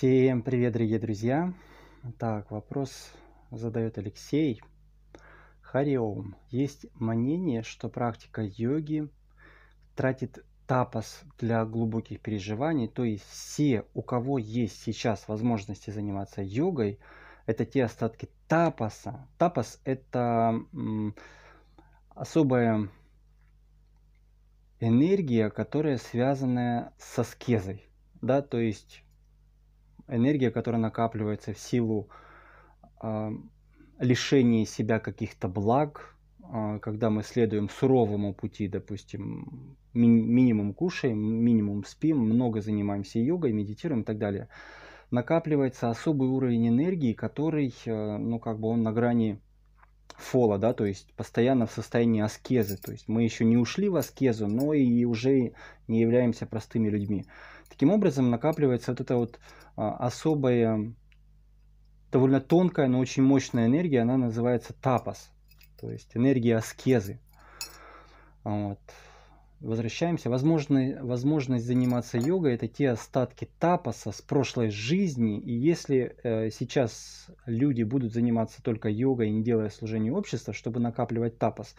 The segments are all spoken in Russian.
Всем привет, дорогие друзья! Так, вопрос задает Алексей. Хариом. Есть мнение, что практика йоги тратит тапас для глубоких переживаний, то есть все, у кого есть сейчас возможности заниматься йогой, это те остатки тапаса. Тапас – это особая энергия, которая связана со скезой, да, то есть энергия, которая накапливается в силу э, лишения себя каких-то благ, э, когда мы следуем суровому пути, допустим, ми- минимум кушаем, минимум спим, много занимаемся йогой, медитируем и так далее, накапливается особый уровень энергии, который, э, ну, как бы он на грани фола, да, то есть постоянно в состоянии аскезы, то есть мы еще не ушли в аскезу, но и уже не являемся простыми людьми. Таким образом накапливается вот эта вот а, особая, довольно тонкая, но очень мощная энергия, она называется тапас, то есть энергия аскезы. Вот. Возвращаемся. Возможно, возможность заниматься йогой – это те остатки тапаса с прошлой жизни. И если э, сейчас люди будут заниматься только йогой, не делая служение общества, чтобы накапливать тапас,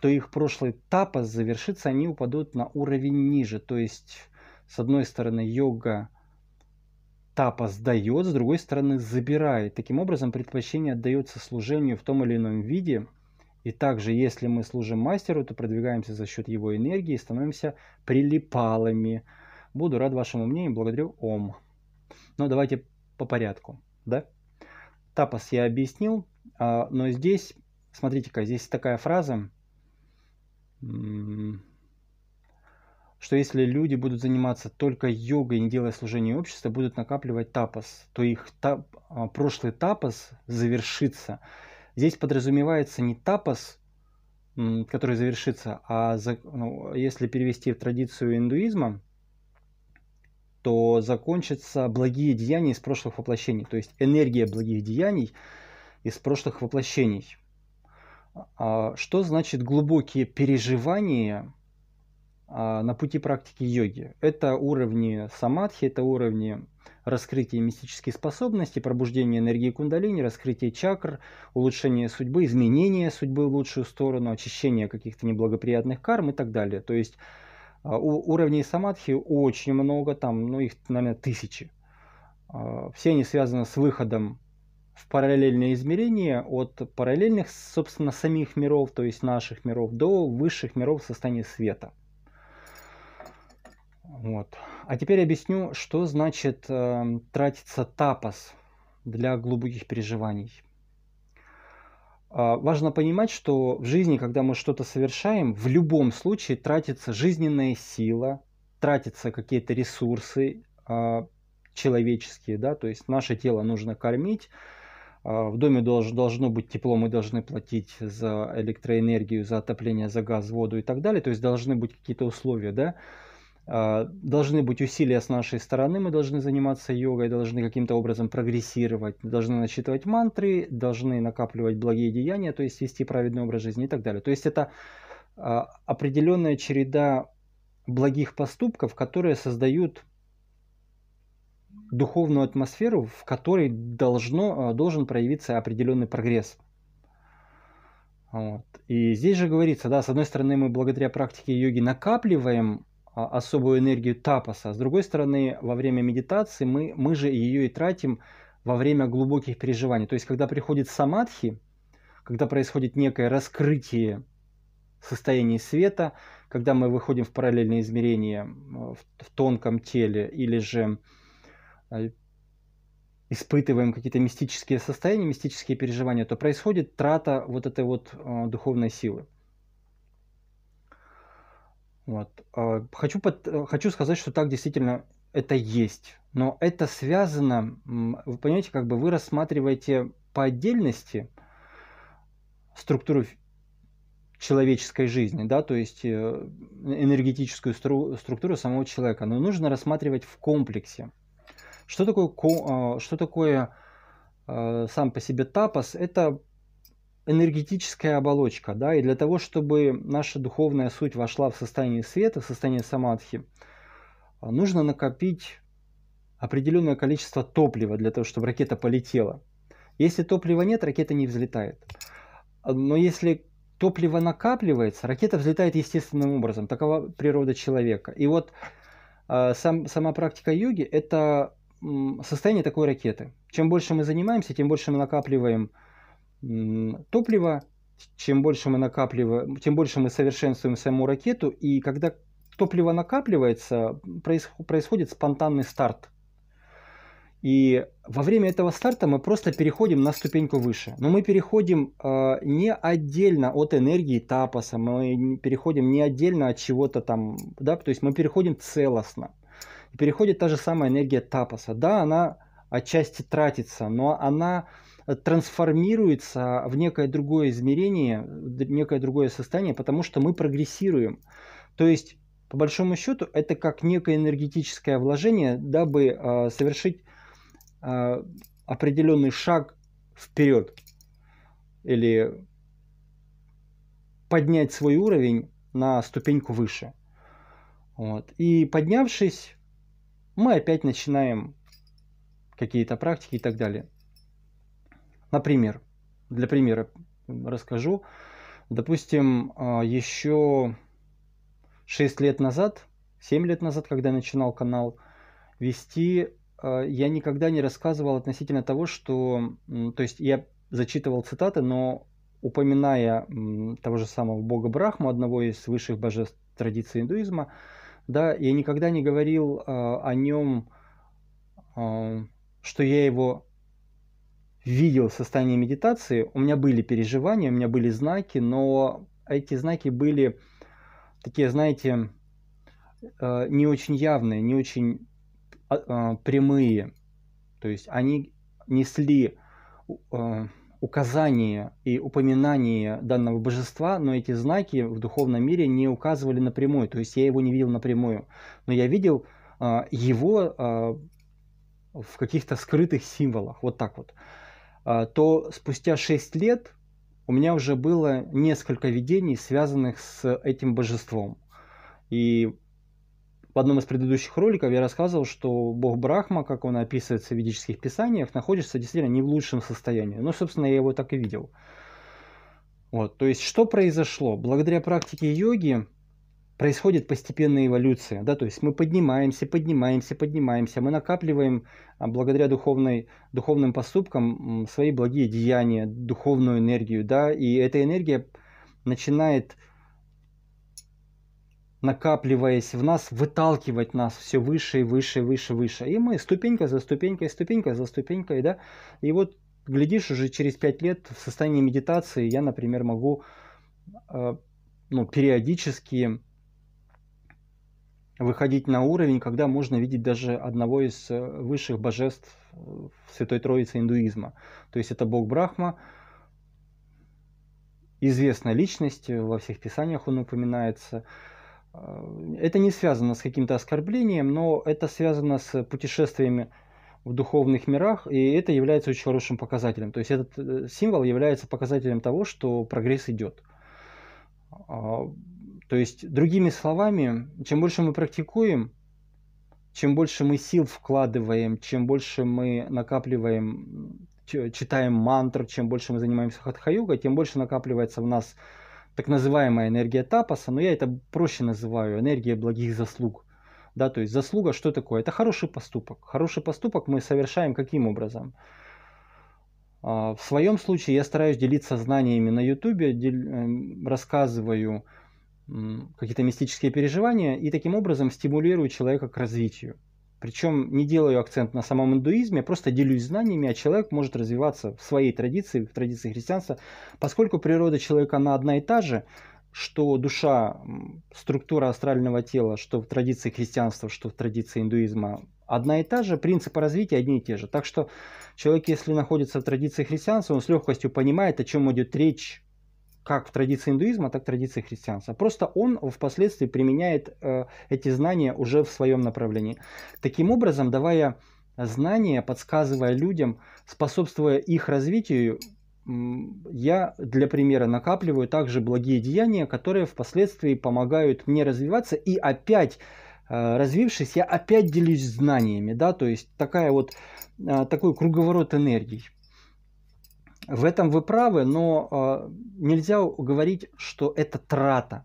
то их прошлый тапас завершится, они упадут на уровень ниже. То есть с одной стороны, йога тапас дает, с другой стороны, забирает. Таким образом, предпочтение отдается служению в том или ином виде. И также, если мы служим мастеру, то продвигаемся за счет его энергии и становимся прилипалыми. Буду рад вашему мнению, благодарю Ом. Но давайте по порядку. Да? Тапас я объяснил, а, но здесь, смотрите-ка, здесь такая фраза что если люди будут заниматься только йогой, не делая служение общества, будут накапливать тапос, то их тап, а, прошлый тапос завершится. Здесь подразумевается не тапос, который завершится, а за, ну, если перевести в традицию индуизма, то закончатся благие деяния из прошлых воплощений, то есть энергия благих деяний из прошлых воплощений. А, что значит глубокие переживания а, на пути практики йоги. Это уровни самадхи, это уровни раскрытия мистических способностей, пробуждения энергии кундалини, раскрытия чакр, улучшения судьбы, изменения судьбы в лучшую сторону, очищения каких-то неблагоприятных карм и так далее. То есть а, у уровней самадхи очень много, там, ну их, наверное, тысячи. А, все они связаны с выходом в параллельные измерения от параллельных, собственно, самих миров, то есть наших миров, до высших миров в состоянии света – вот. А теперь объясню, что значит э, эм, тратиться тапос для глубоких переживаний. Э, важно понимать, что в жизни, когда мы что-то совершаем, в любом случае тратится жизненная сила, тратятся какие-то ресурсы э, человеческие, да, то есть наше тело нужно кормить, а, в доме должно быть тепло, мы должны платить за электроэнергию, за отопление, за газ, воду и так далее, то есть должны быть какие-то условия, да, а, должны быть усилия с нашей стороны, мы должны заниматься йогой, должны каким-то образом прогрессировать, должны начитывать мантры, должны накапливать благие деяния, то есть вести праведный образ жизни и так далее. То есть это а, определенная череда благих поступков, которые создают духовную атмосферу, в которой должно, а, должен проявиться определенный прогресс. Вот. И здесь же говорится, да, с одной стороны мы благодаря практике йоги накапливаем а, особую энергию тапаса. С другой стороны, во время медитации мы, мы же ее и тратим во время глубоких переживаний. То есть, когда приходит самадхи, когда происходит некое раскрытие состояния света, когда мы выходим в параллельные измерения в, в тонком теле или же а, испытываем какие-то мистические состояния, мистические переживания, то происходит трата вот этой вот а, духовной силы. Вот. А, хочу, под... хочу сказать, что так действительно это есть. Но это связано, вы понимаете, как бы вы рассматриваете по отдельности структуру человеческой жизни, да, то есть э, энергетическую стру... структуру самого человека, но нужно рассматривать в комплексе. Что такое, а, что такое а, сам по себе тапос? Это энергетическая оболочка, да, и для того, чтобы наша духовная суть вошла в состояние света, в состояние самадхи, нужно накопить определенное количество топлива для того, чтобы ракета полетела. Если топлива нет, ракета не взлетает. Но если топливо накапливается, ракета взлетает естественным образом. Такова природа человека. И вот а, сам, сама практика йоги – это состояние такой ракеты. Чем больше мы занимаемся, тем больше мы накапливаем топлива, чем больше мы накапливаем, тем больше мы совершенствуем саму ракету, и когда топливо накапливается, происходит спонтанный старт. И во время этого старта мы просто переходим на ступеньку выше. Но мы переходим э, не отдельно от энергии тапоса, мы переходим не отдельно от чего-то там, да, то есть мы переходим целостно. И переходит та же самая энергия тапоса. Да, она отчасти тратится, но она э, трансформируется в некое другое измерение, некое другое состояние, потому что мы прогрессируем. То есть, по большому счету, это как некое энергетическое вложение, дабы э, совершить э, определенный шаг вперед или поднять свой уровень на ступеньку выше. Вот. И поднявшись, мы опять начинаем какие-то практики и так далее. Например, для примера расскажу. Допустим, а, еще 6 лет назад, 7 лет назад, когда я начинал канал вести, а, я никогда не рассказывал относительно того, что... То есть я зачитывал цитаты, но упоминая того же самого бога Брахму, одного из высших божеств традиции индуизма, да, я никогда не говорил э, о нем, э, что я его видел состояние медитации, у меня были переживания, у меня были знаки, но эти знаки были такие, знаете, э, не очень явные, не очень а, а, прямые. То есть они несли э, указание и упоминание данного божества, но эти знаки в духовном мире не указывали напрямую. То есть я его не видел напрямую, но я видел а, его в каких-то скрытых символах. Вот так вот. А, то спустя 6 лет у меня уже было несколько видений, связанных с этим божеством. И в одном из предыдущих роликов я рассказывал, что бог Брахма, как он описывается в ведических писаниях, находится действительно не в лучшем состоянии. Ну, собственно, я его так и видел. Вот, то есть, что произошло? Благодаря практике йоги происходит постепенная эволюция, да, то есть мы поднимаемся, поднимаемся, поднимаемся, мы накапливаем а, благодаря духовной, духовным поступкам свои благие деяния, духовную энергию, да, и эта энергия начинает накапливаясь в нас, выталкивать нас все выше и выше и выше выше. И мы ступенька за ступенькой, ступенька за ступенькой, да. И вот, глядишь, уже через пять лет в состоянии медитации я, например, могу а, ну, периодически выходить на уровень, когда можно видеть даже одного из э, высших божеств э, Святой Троицы индуизма. То есть это бог Брахма, известная личность, э, во всех писаниях он упоминается. Это не связано с каким-то оскорблением, но это связано с путешествиями в духовных мирах, и это является очень хорошим показателем. То есть этот символ является показателем того, что прогресс идет. А, то есть, другими словами, чем больше мы практикуем, чем больше мы сил вкладываем, чем больше мы накапливаем, читаем мантры, чем больше мы занимаемся хатха-йогой, тем больше накапливается в нас так называемая энергия тапаса, но я это проще называю энергия благих заслуг. Да, то есть заслуга что такое? Это хороший поступок. Хороший поступок мы совершаем каким образом? А, в своем случае я стараюсь делиться знаниями на YouTube, эм, рассказываю, какие-то мистические переживания и таким образом стимулирую человека к развитию. Причем не делаю акцент на самом индуизме, а просто делюсь знаниями, а человек может развиваться в своей традиции, в традиции христианства, поскольку природа человека она одна и та же, что душа, структура астрального тела, что в традиции христианства, что в традиции индуизма одна и та же, принципы развития одни и те же. Так что человек, если находится в традиции христианства, он с легкостью понимает, о чем идет речь как в традиции индуизма, так и в традиции христианства. Просто он впоследствии применяет э, эти знания уже в своем направлении. Таким образом, давая знания, подсказывая людям, способствуя их развитию, я для примера накапливаю также благие деяния, которые впоследствии помогают мне развиваться и опять э, развившись, я опять делюсь знаниями, да, то есть такая вот, э, такой круговорот энергий. В этом вы правы, но а, нельзя говорить, что это трата.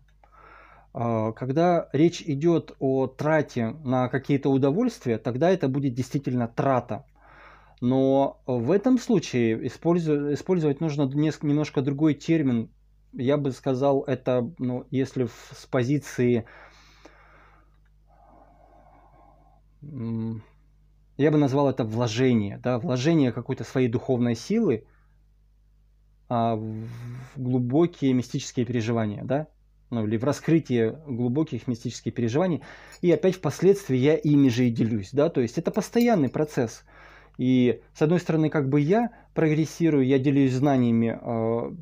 А, когда речь идет о трате на какие-то удовольствия, тогда это будет действительно трата. Но в этом случае использовать нужно немножко другой термин. Я бы сказал, это, ну, если с позиции... Я бы назвал это вложение, да, вложение какой-то своей духовной силы – а, в глубокие мистические переживания, да, ну, или в раскрытие глубоких мистических переживаний, и опять впоследствии я ими же и делюсь, да, то есть это постоянный процесс. И с одной стороны, как бы я прогрессирую, я делюсь знаниями, э,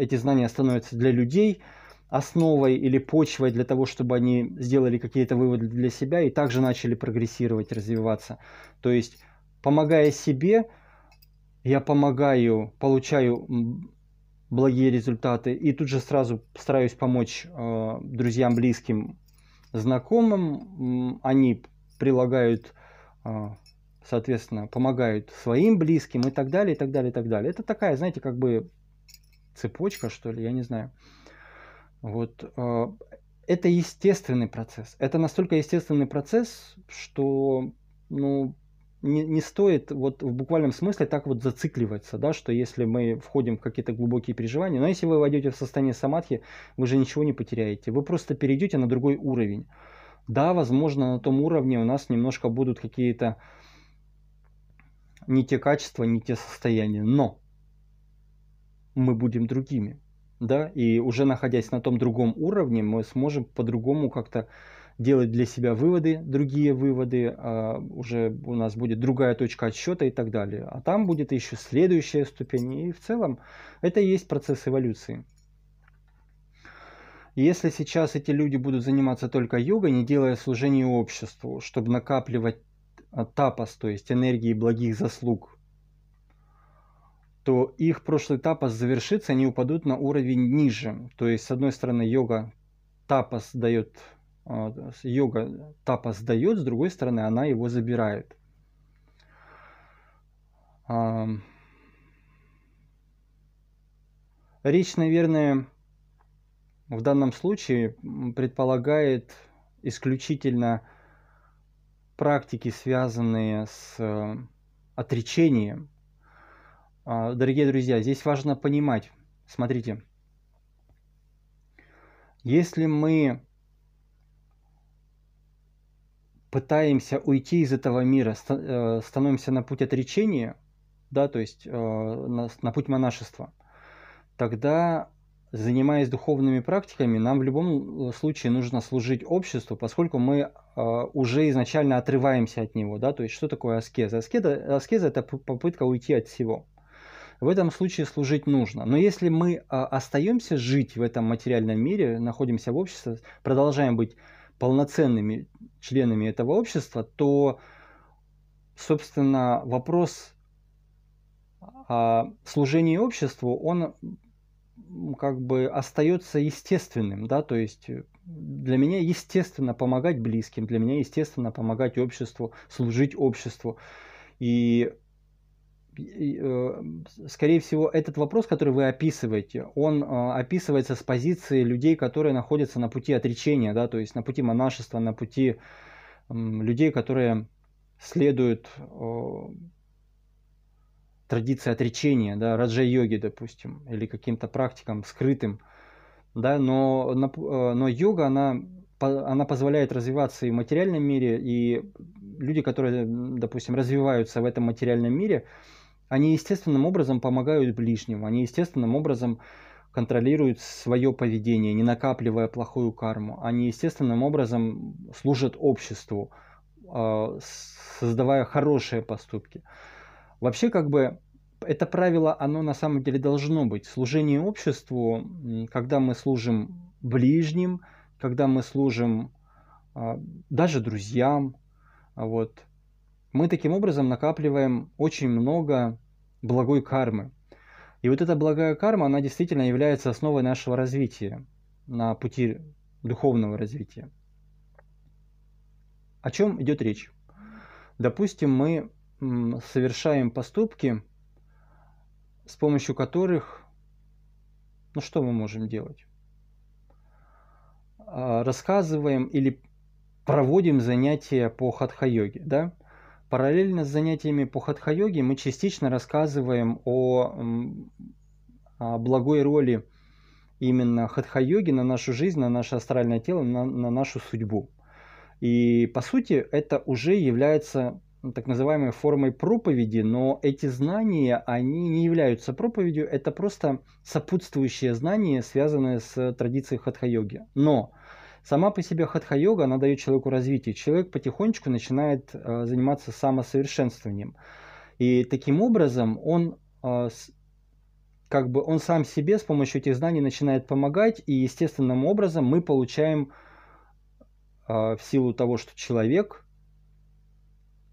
эти знания становятся для людей основой или почвой для того, чтобы они сделали какие-то выводы для себя и также начали прогрессировать, развиваться. То есть, помогая себе, я помогаю, получаю благие результаты. И тут же сразу стараюсь помочь э, друзьям, близким, знакомым. Они прилагают, э, соответственно, помогают своим близким и так далее, и так далее, и так далее. Это такая, знаете, как бы цепочка, что ли, я не знаю. Вот. Э, это естественный процесс. Это настолько естественный процесс, что ну, не, не стоит вот в буквальном смысле так вот зацикливаться, да, что если мы входим в какие-то глубокие переживания, но если вы войдете в состояние самадхи, вы же ничего не потеряете, вы просто перейдете на другой уровень. Да, возможно, на том уровне у нас немножко будут какие-то не те качества, не те состояния, но мы будем другими, да, и уже находясь на том другом уровне, мы сможем по-другому как-то делать для себя выводы, другие выводы, а, уже у нас будет другая точка отсчета и так далее. А там будет еще следующая ступень. И в целом это и есть процесс эволюции. Если сейчас эти люди будут заниматься только йогой, не делая служение обществу, чтобы накапливать тапос, то есть энергии благих заслуг, то их прошлый тапос завершится, они упадут на уровень ниже. То есть, с одной стороны, йога тапос дает а, йога тапа сдает, с другой стороны она его забирает. А, речь, наверное, в данном случае предполагает исключительно практики, связанные с э, отречением. А, дорогие друзья, здесь важно понимать, смотрите, если мы пытаемся уйти из этого мира, э, становимся на путь отречения, да, то есть э, на, путь монашества, тогда, занимаясь духовными практиками, нам в любом э, случае нужно служить обществу, поскольку мы уже изначально отрываемся от него, да, то есть что такое аскеза? Аскеза, аскеза – это попытка уйти от всего. В этом случае служить нужно. Но если мы а, остаемся жить в этом материальном мире, находимся в обществе, продолжаем быть полноценными членами этого общества, то, собственно, вопрос служения обществу, он как бы остается естественным, да, то есть э, для меня естественно помогать близким, для меня естественно помогать обществу, служить обществу. И Эм, скорее всего, этот вопрос, который вы описываете, он а, описывается с позиции людей, которые находятся на пути отречения, да, то есть на пути монашества, на пути людей, которые следуют традиции отречения, да, раджа-йоги, допустим, или каким-то практикам скрытым, да, но, э, но йога, она, она позволяет развиваться и в материальном мире, и люди, которые, допустим, развиваются в этом материальном мире – они естественным образом помогают ближним, они естественным образом контролируют свое поведение, не накапливая плохую карму. Они естественным образом служат обществу, а, создавая хорошие поступки. Вообще, как бы, это правило, оно на самом деле должно быть. Служение обществу, когда мы служим ближним, когда мы служим а, даже друзьям, вот, мы таким образом накапливаем очень много благой кармы. И вот эта благая карма, она действительно является основой нашего развития на пути духовного развития. О чем идет речь? Допустим, мы совершаем поступки, с помощью которых, ну что мы можем делать? А, рассказываем или проводим занятия по хатха-йоге, да? Параллельно с занятиями по хатха-йоге мы частично рассказываем о, о благой роли именно хатха-йоги на нашу жизнь, на наше астральное тело, на, на нашу судьбу. И по сути это уже является ну, так называемой формой проповеди, но эти знания, они не являются проповедью, это просто сопутствующие знания, связанные с традицией хатха-йоги. Но Сама по себе хатха-йога, она дает человеку развитие. Человек потихонечку начинает э, заниматься самосовершенствованием. И таким образом он э, как бы он сам себе с помощью этих знаний начинает помогать, и естественным образом мы получаем э, в силу того, что человек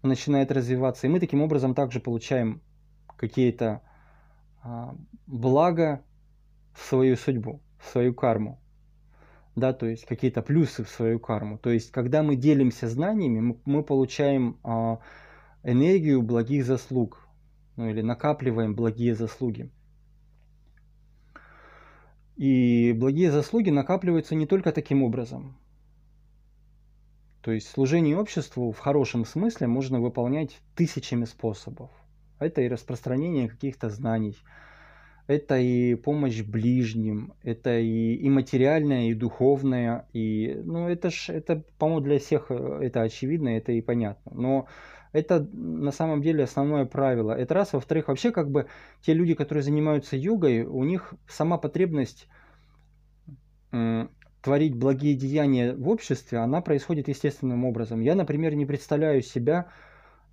начинает развиваться, и мы таким образом также получаем какие-то а, блага в свою судьбу, в свою карму да, то есть какие-то плюсы в свою карму. То есть, когда мы делимся знаниями, мы, мы получаем э, энергию благих заслуг, ну или накапливаем благие заслуги. И благие заслуги накапливаются не только таким образом. То есть служение обществу в хорошем смысле можно выполнять тысячами способов. Это и распространение каких-то знаний, это и помощь ближним, это и, и материальное, и духовное, и, ну, это ж, это, по-моему, для всех э, это очевидно, это и понятно, но это на самом деле основное правило. Это раз. Во-вторых, вообще как бы те люди, которые занимаются йогой, у них сама потребность творить благие деяния в обществе, она происходит естественным образом. Я, например, не представляю себя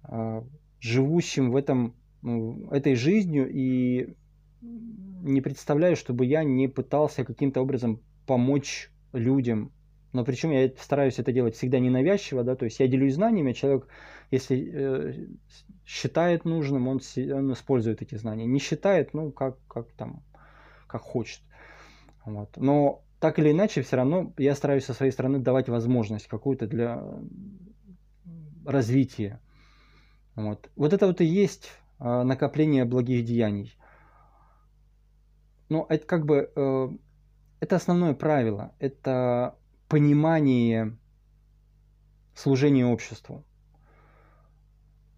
э, живущим в этом, ну, этой жизнью и не представляю, чтобы я не пытался каким-то образом помочь людям. Но причем я стараюсь это делать всегда ненавязчиво, да, то есть я делюсь знаниями, а человек, если э, считает нужным, он, он использует эти знания. Не считает, ну, как, как там, как хочет. Вот. Но так или иначе, все равно я стараюсь со своей стороны давать возможность какую-то для развития. Вот, вот это вот и есть э, накопление благих деяний. Но ну, это как бы... Э, это основное правило. Это понимание служения обществу.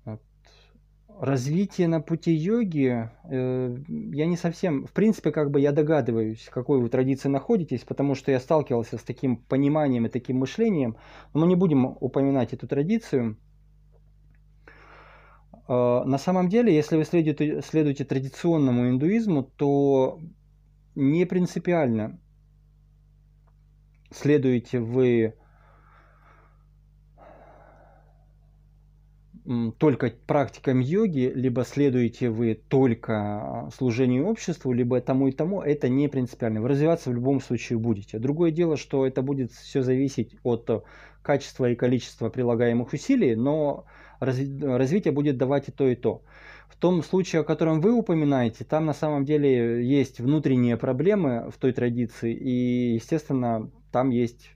Вот. Развитие на пути йоги, э, я не совсем, в принципе, как бы я догадываюсь, в какой вы традиции находитесь, потому что я сталкивался с таким пониманием и таким мышлением, но мы не будем упоминать эту традицию. Э, на самом деле, если вы следуете, следуете традиционному индуизму, то не принципиально, следуете вы только практикам йоги, либо следуете вы только а, служению обществу, либо тому и тому, это не принципиально. Вы развиваться в любом случае будете. Другое дело, что это будет все зависеть от качества и количества прилагаемых усилий, но развитие будет давать и то, и то. В том случае, о котором вы упоминаете, там на самом деле есть внутренние проблемы в той традиции, и, естественно, там есть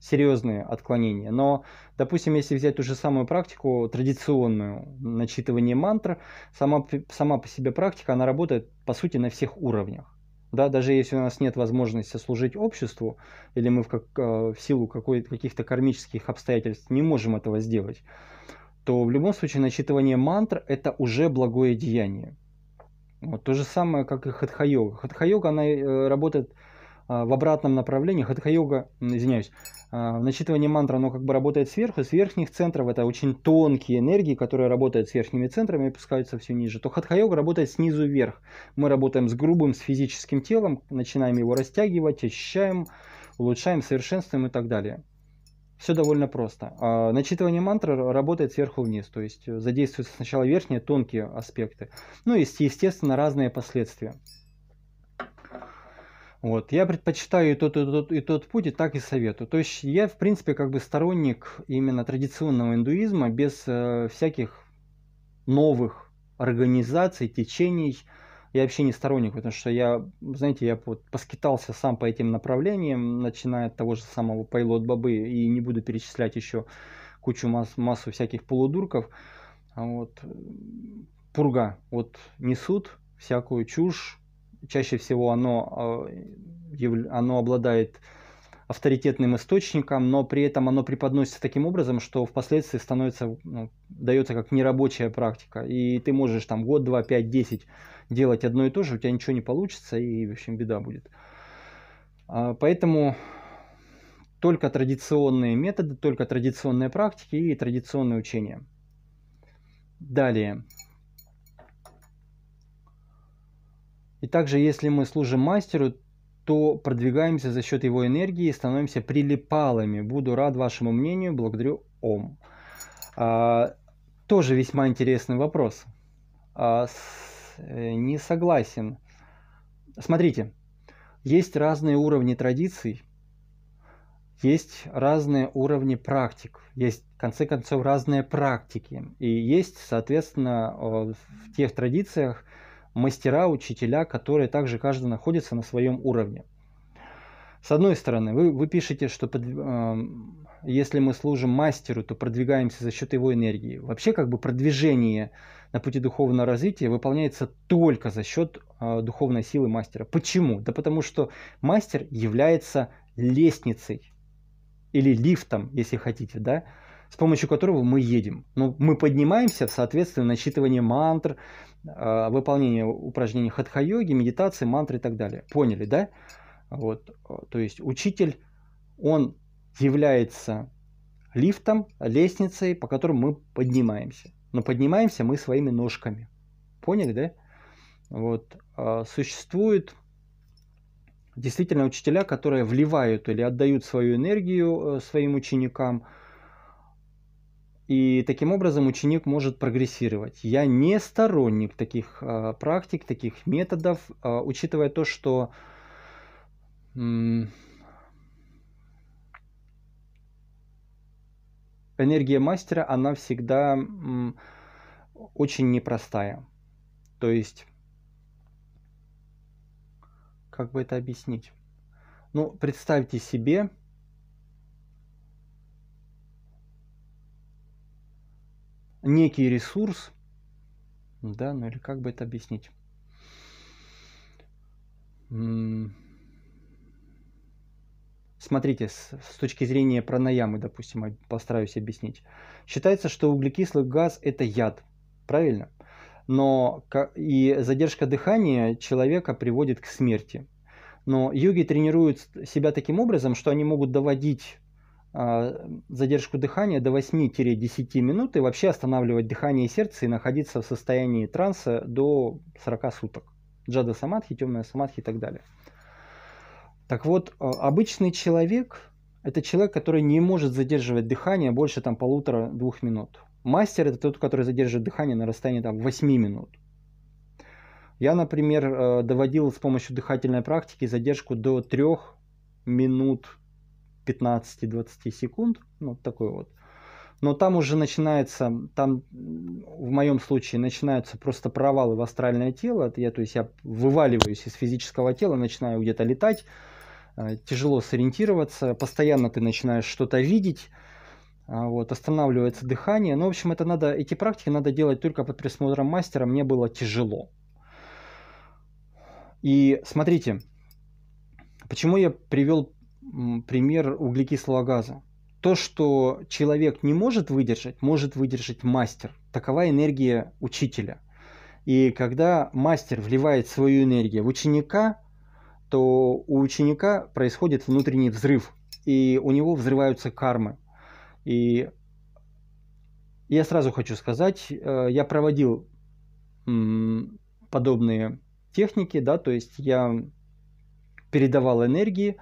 серьезные отклонения. Но, допустим, если взять ту же самую практику, традиционную, начитывание мантр, сама, сама по себе практика, она работает, по сути, на всех уровнях. Да, даже если у нас нет возможности служить обществу, или мы в, как, э, в силу каких-то кармических обстоятельств не можем этого сделать, то в любом случае начитывание мантр – это уже благое деяние. Вот, то же самое, как и хатха-йога. Хатха-йога, она э, работает а, в обратном направлении. Хатха-йога, извиняюсь, а, начитывание мантра, оно как бы работает сверху, с верхних центров. Это очень тонкие энергии, которые работают с верхними центрами и опускаются все ниже. То хатха-йога работает снизу вверх. Мы работаем с грубым, с физическим телом, начинаем его растягивать, очищаем, улучшаем, совершенствуем и так далее. Все довольно просто. А, начитывание мантры работает сверху вниз, то есть э, задействуются сначала верхние тонкие аспекты, ну и, естественно, разные последствия. Вот. Я предпочитаю и тот, и тот, и тот путь, и так и советую. То есть я, в принципе, как бы сторонник именно традиционного индуизма без э, всяких новых организаций, течений, я вообще не сторонник, потому что я, знаете, я вот поскитался сам по этим направлениям, начиная от того же самого Payload Бобы, и не буду перечислять еще кучу масс, массу всяких полудурков. А вот э, пурга, вот несут всякую чушь, чаще всего оно, а, оно обладает авторитетным источником, но при этом оно преподносится таким образом, что впоследствии становится, ну, дается как нерабочая практика. И ты можешь там год, два, пять, десять делать одно и то же, у тебя ничего не получится и, в общем, беда будет. А, поэтому только традиционные методы, только традиционные практики и традиционные учения. Далее. И также, если мы служим мастеру, то продвигаемся за счет его энергии и становимся прилипалами. Буду рад вашему мнению, благодарю Ом. А, тоже весьма интересный вопрос. А, Э, не согласен. Смотрите, есть разные уровни традиций, есть разные уровни практик, есть, в конце концов, разные практики. И есть, соответственно, в тех традициях мастера, учителя, которые также каждый находится на своем уровне. С одной стороны, вы, вы пишете, что под, э, если мы служим мастеру, то продвигаемся за счет его энергии. Вообще, как бы продвижение на пути духовного развития выполняется только за счет а, духовной силы мастера. Почему? Да потому что мастер является лестницей или лифтом, если хотите, да, с помощью которого мы едем. Но ну, мы поднимаемся в соответствии начитывание мантр, а, выполнение упражнений хатха-йоги, медитации, мантры и так далее. Поняли, да? Вот. А, то есть учитель, он является лифтом, лестницей, по которой мы поднимаемся но поднимаемся мы своими ножками. Поняли, да? Вот. А, Существуют действительно учителя, которые вливают или отдают свою энергию э, своим ученикам, и таким образом ученик может прогрессировать. Я не сторонник таких а, практик, таких методов, а, учитывая то, что энергия мастера, она всегда очень непростая. То есть, как бы это объяснить? Ну, представьте себе, некий ресурс, да, ну или как бы это объяснить? Смотрите, с, с точки зрения пранаямы, допустим, постараюсь объяснить. Считается, что углекислый газ – это яд, правильно? Но и задержка дыхания человека приводит к смерти. Но йоги тренируют себя таким образом, что они могут доводить а, задержку дыхания до 8-10 минут и вообще останавливать дыхание и сердце и находиться в состоянии транса до 40 суток. Джада самадхи, темная самадхи и так далее. Так вот, а, обычный человек – это человек, который не может задерживать дыхание больше там полутора-двух минут. Мастер – это тот, который задерживает дыхание на расстоянии там 8 минут. Я, например, э, доводил с помощью дыхательной практики задержку до 3 минут 15-20 секунд, ну, вот такой вот. Но там уже начинается, там в моем случае начинаются просто провалы в астральное тело. Я, то есть я вываливаюсь из физического тела, начинаю где-то летать, Э, тяжело сориентироваться, постоянно ты начинаешь что-то видеть, а, вот, останавливается дыхание. Ну, в общем, это надо, эти практики надо делать только под присмотром мастера, мне было тяжело. И смотрите, почему я привел пример углекислого газа. То, что человек не может выдержать, может выдержать мастер. Такова энергия учителя. И когда мастер вливает свою энергию в ученика, то у ученика происходит внутренний взрыв, и у него взрываются кармы. И я сразу хочу сказать, э, я проводил подобные техники, да, то есть я передавал энергии,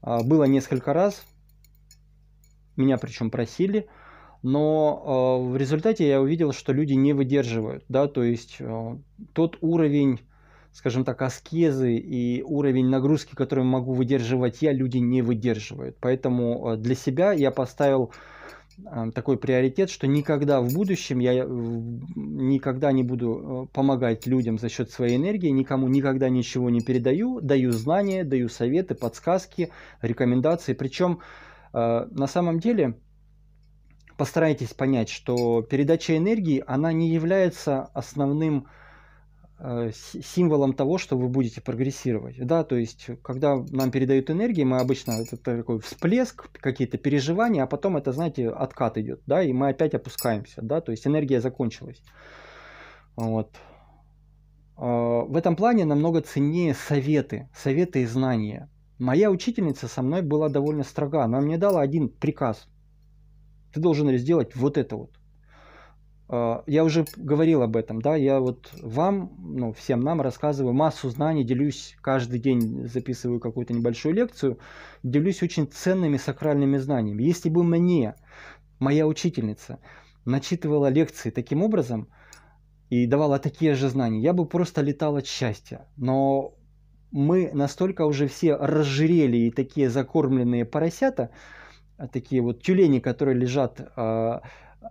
а, было несколько раз, меня причем просили, но э, в результате я увидел, что люди не выдерживают, да, то есть э, тот уровень скажем так, аскезы и уровень нагрузки, который могу выдерживать я, люди не выдерживают. Поэтому э, для себя я поставил э, такой приоритет, что никогда в будущем я э, никогда не буду помогать людям за счет своей энергии, никому никогда ничего не передаю, даю знания, даю советы, подсказки, рекомендации. Причем на самом деле постарайтесь понять, что передача энергии, она не является основным Э, символом того, что вы будете прогрессировать. Да, то есть, когда нам передают энергии, мы обычно это такой всплеск, какие-то переживания, а потом это, знаете, откат идет, да, и мы опять опускаемся, да, то есть энергия закончилась. Вот. А, в этом плане намного ценнее советы, советы и знания. Моя учительница со мной была довольно строга, она мне дала один приказ. Ты должен сделать вот это вот. А, я уже говорил об этом, да, я вот вам, ну, всем нам рассказываю массу знаний, делюсь каждый день, записываю какую-то небольшую лекцию, делюсь очень ценными сакральными знаниями. Если бы мне моя учительница начитывала лекции таким образом и давала такие же знания, я бы просто летал от счастья. Но мы настолько уже все разжирели и такие закормленные поросята, а такие вот тюлени, которые лежат а,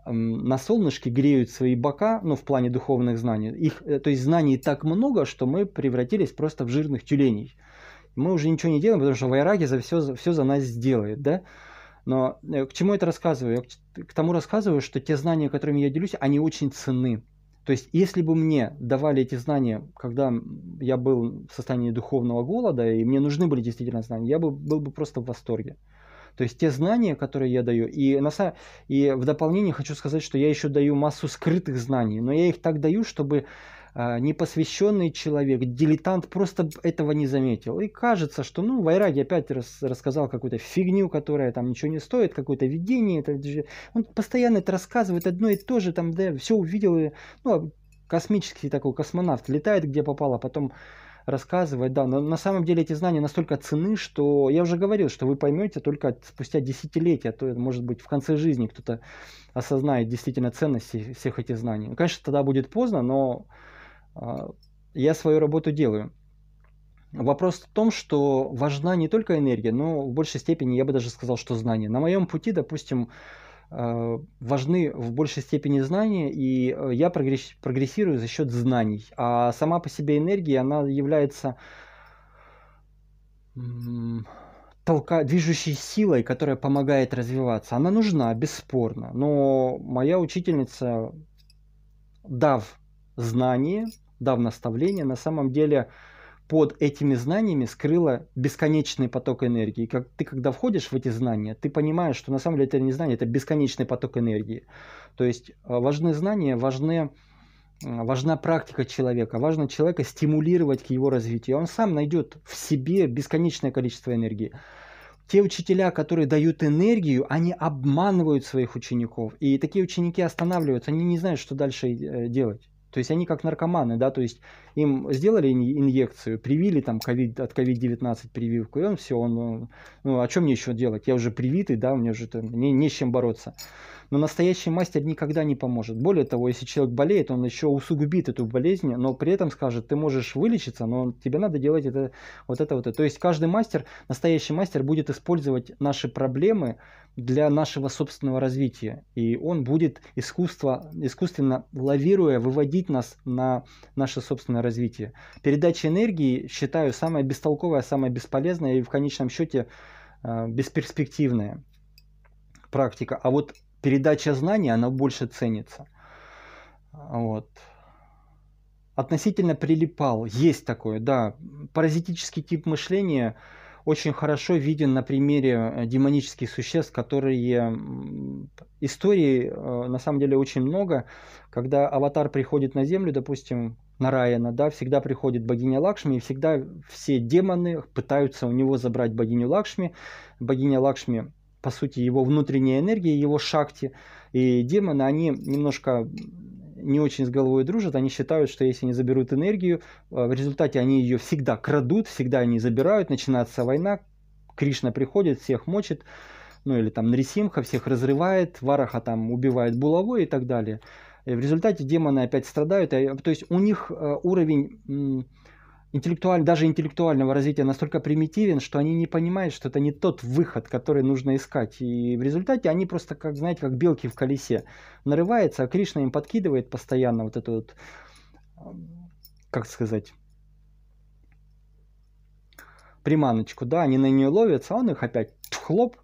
на солнышке греют свои бока, ну, в плане духовных знаний. Их, э, то есть знаний так много, что мы превратились просто в жирных тюленей. Мы уже ничего не делаем, потому что Вайраги за все, все за нас сделает, да? Но э, к чему это рассказываю? Я к тому рассказываю, что те знания, которыми я делюсь, они очень ценны. То есть, если бы мне давали эти знания, когда я был в состоянии духовного голода, и мне нужны были действительно знания, я бы был бы просто в восторге. То есть те знания, которые я даю, и, на, и в дополнение хочу сказать, что я еще даю массу скрытых знаний, но я их так даю, чтобы а, непосвященный человек, дилетант просто этого не заметил. И кажется, что ну, Вайраги опять рас, рассказал какую-то фигню, которая там ничего не стоит, какое-то видение. Это, он постоянно это рассказывает одно и то же, там, да, все увидел. И, ну, а космический такой космонавт летает где попало, потом рассказывать, да, но на самом деле эти знания настолько цены, что я уже говорил, что вы поймете только спустя десятилетия, а то, может быть, в конце жизни кто-то осознает действительно ценность всех этих знаний. Ну, конечно, тогда будет поздно, но э, я свою работу делаю. Вопрос в том, что важна не только энергия, но в большей степени я бы даже сказал, что знание. На моем пути, допустим, Э, важны в большей степени знания, и э, я прогрессирую за счет знаний. А сама по себе энергия, она является толка, движущей силой, которая помогает развиваться. Она нужна, бесспорно. Но моя учительница, дав знания, дав наставления, на самом деле под этими знаниями скрыла бесконечный поток энергии. Как ты когда входишь в эти знания, ты понимаешь, что на самом деле это не знание, это бесконечный поток энергии. То есть э, важны знания, важны э, важна практика человека, важно человека стимулировать к его развитию. Он сам найдет в себе бесконечное количество энергии. Те учителя, которые дают энергию, они обманывают своих учеников. И такие ученики останавливаются, они не знают, что дальше э, делать. То есть они как наркоманы, да, то есть им сделали инъекцию, привили там COVID, от COVID-19 прививку, и он все, он, ну, о а чем мне еще делать? Я уже привитый, да, у меня уже там, не, не с чем бороться. Но настоящий мастер никогда не поможет. Более того, если человек болеет, он еще усугубит эту болезнь, но при этом скажет, ты можешь вылечиться, но тебе надо делать это, вот это, вот это. То есть каждый мастер, настоящий мастер будет использовать наши проблемы для нашего собственного развития. И он будет искусство, искусственно лавируя, выводить нас на наше собственное развитие. Передача энергии, считаю, самая бестолковая, самая бесполезная и в конечном счете э, бесперспективная практика. А вот передача знаний, она больше ценится. Вот. Относительно прилипал. Есть такое, да. Паразитический тип мышления очень хорошо виден на примере э, демонических существ, которые... Истории э, на самом деле очень много. Когда аватар приходит на Землю, допустим, на Райана, да, всегда приходит богиня Лакшми, и всегда все демоны пытаются у него забрать богиню Лакшми. Богиня Лакшми по сути, его внутренняя энергия, его шакти. И демоны, они немножко не очень с головой дружат, они считают, что если они заберут энергию, э, в результате они ее всегда крадут, всегда они забирают, начинается война, Кришна приходит, всех мочит, ну или там Нарисимха всех разрывает, Вараха там убивает булавой и так далее. И в результате демоны опять страдают, а, то есть у них э, уровень интеллектуаль, даже интеллектуального развития настолько примитивен, что они не понимают, что это не тот выход, который нужно искать. И в результате они просто, как знаете, как белки в колесе нарываются, а Кришна им подкидывает постоянно вот эту вот, как сказать, приманочку, да, они на нее ловятся, а он их опять хлоп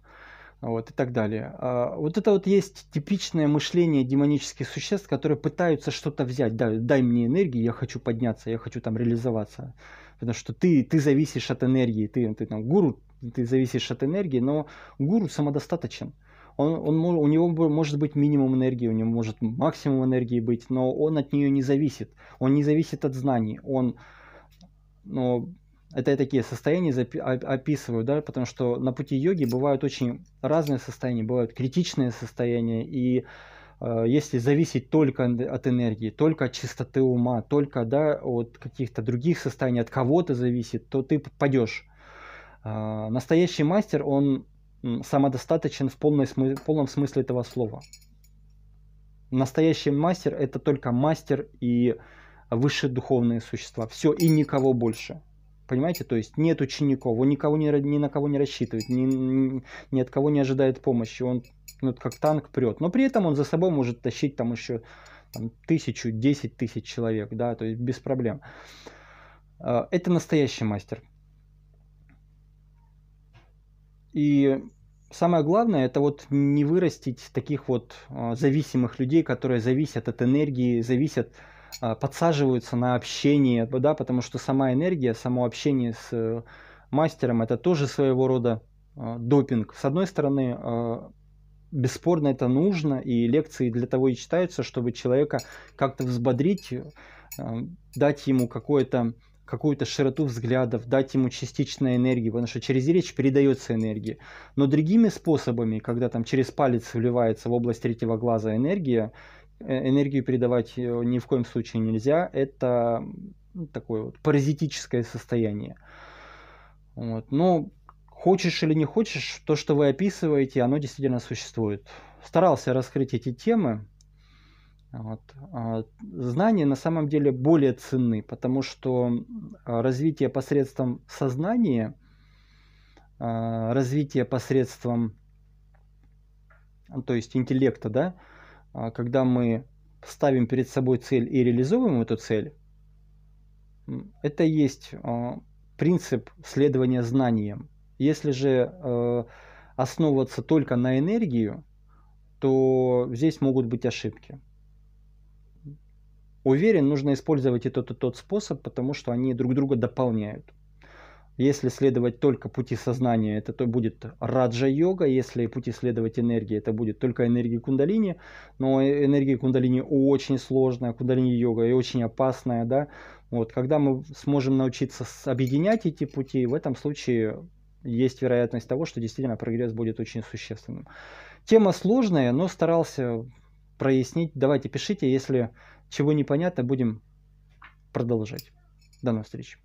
вот, и так далее. А, вот это вот есть типичное мышление демонических существ, которые пытаются что-то взять. Да, дай мне энергии, я хочу подняться, я хочу там реализоваться. Потому что ты, ты зависишь от энергии, ты, ты там гуру, ты зависишь от энергии, но гуру самодостаточен. Он, он, у него может быть минимум энергии, у него может максимум энергии быть, но он от нее не зависит. Он не зависит от знаний. Он, ну, это я такие состояния описываю, да, потому что на пути йоги бывают очень разные состояния, бывают критичные состояния, и э, если зависеть только от энергии, только от чистоты ума, только да, от каких-то других состояний, от кого-то зависит, то ты попадешь. Э, настоящий мастер, он самодостаточен в полной смы- полном смысле этого слова. Настоящий мастер – это только мастер и высшие духовные существа. Все, и никого больше – Понимаете, то есть нет учеников, он никого не, ни на кого не рассчитывает, ни, ни от кого не ожидает помощи, он ну, как танк прет. Но при этом он за собой может тащить там еще там, тысячу, десять тысяч человек, да, то есть без проблем. А, это настоящий мастер. И самое главное, это вот не вырастить таких вот а, зависимых людей, которые зависят от энергии, зависят от а, подсаживаются на общение, да, потому что сама энергия, само общение с э, мастером, это тоже своего рода а, допинг. С одной стороны, а, бесспорно это нужно, и лекции для того и читаются, чтобы человека как-то взбодрить, э, дать ему какое-то какую-то широту взглядов, дать ему частичную энергию, потому что через речь передается энергия. Но другими способами, когда там через палец вливается в область третьего глаза энергия, Э, энергию передавать э, ни в коем случае нельзя. Это такое вот паразитическое состояние. Вот. Но ну, хочешь или не хочешь, то, что вы описываете, оно действительно существует. Старался раскрыть эти темы. Вот. А, знания на самом деле более ценны, потому что развитие посредством сознания, а, развитие посредством, то есть интеллекта, да, а когда мы ставим перед собой цель и реализуем эту цель, это есть а, принцип следования знаниям. Если же э, основываться только на энергию, то здесь могут быть ошибки. Уверен, нужно использовать и тот, и тот способ, потому что они друг друга дополняют. Если следовать только пути сознания, это то будет раджа-йога. Если пути следовать энергии, это будет только энергия кундалини. Но энергия кундалини очень сложная, кундалини-йога и очень опасная. Да? Вот, когда мы сможем научиться объединять эти пути, в этом случае есть вероятность того, что действительно прогресс будет очень существенным. Тема сложная, но старался прояснить. Давайте пишите, если чего непонятно, будем продолжать. До новых встреч.